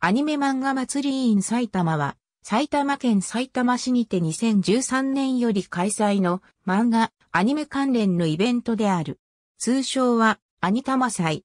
アニメ漫画祭り in 埼玉は、埼玉県埼玉市にて2013年より開催の漫画、アニメ関連のイベントである。通称は、アニタマ祭。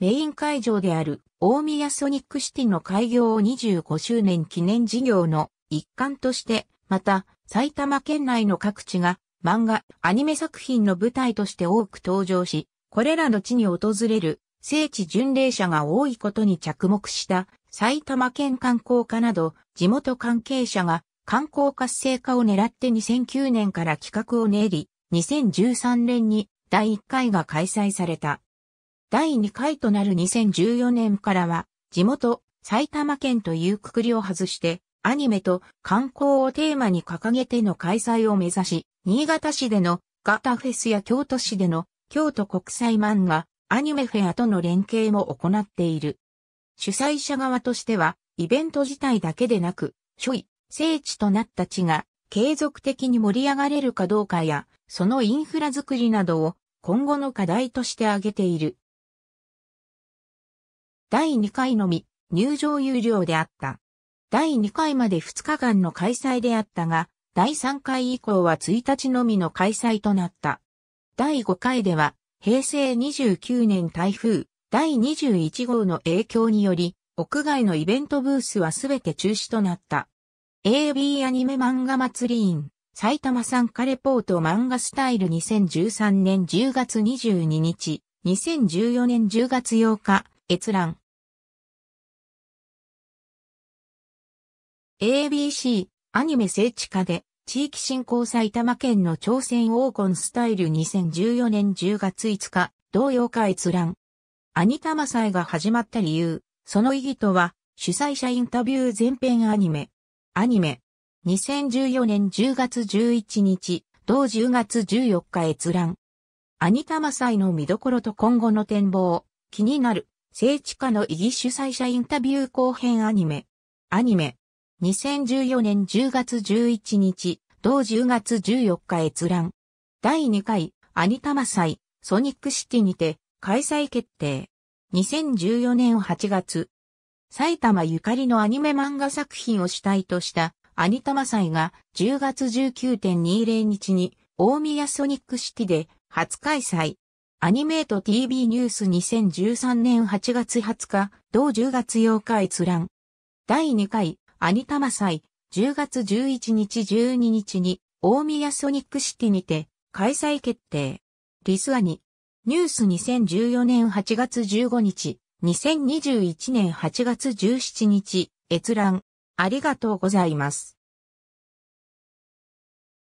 メイン会場である、大宮ソニックシティの開業を25周年記念事業の一環として、また、埼玉県内の各地が、漫画、アニメ作品の舞台として多く登場し、これらの地に訪れる、聖地巡礼者が多いことに着目した埼玉県観光課など地元関係者が観光活性化を狙って2009年から企画を練り、2013年に第1回が開催された。第2回となる2014年からは、地元、埼玉県というくくりを外して、アニメと観光をテーマに掲げての開催を目指し、新潟市でのガタフェスや京都市での京都国際漫画、アニメフェアとの連携も行っている。主催者側としては、イベント自体だけでなく、初位、聖地となった地が継続的に盛り上がれるかどうかや、そのインフラづくりなどを今後の課題として挙げている。第2回のみ、入場有料であった。第2回まで2日間の開催であったが、第3回以降は1日のみの開催となった。第5回では、平成29年台風第21号の影響により、屋外のイベントブースはすべて中止となった。AB アニメ漫画祭り員、埼玉参加レポート漫画スタイル2013年10月22日、2014年10月8日、閲覧。ABC アニメ聖地化で地域振興埼玉県の朝鮮黄金スタイル2014年10月5日同様か閲覧アニタマ祭が始まった理由、その意義とは、主催者インタビュー前編アニメ。アニメ。2014年10月11日、同10月14日閲覧。アニタマ祭の見どころと今後の展望、気になる、聖地下の意義主催者インタビュー後編アニメ。アニメ。2014年10月11日、同10月14日閲覧。第2回、アニタマ祭、ソニックシティにて、開催決定。2014年8月、埼玉ゆかりのアニメ漫画作品を主体としたアニタマ祭が10月19.20日に大宮ソニックシティで初開催。アニメート TV ニュース2013年8月20日、同10月8日閲覧。第2回、アニタマ祭、10月11日12日に、大宮ソニックシティにて、開催決定。リスアニ、ニュース2014年8月15日、2021年8月17日、閲覧。ありがとうございます。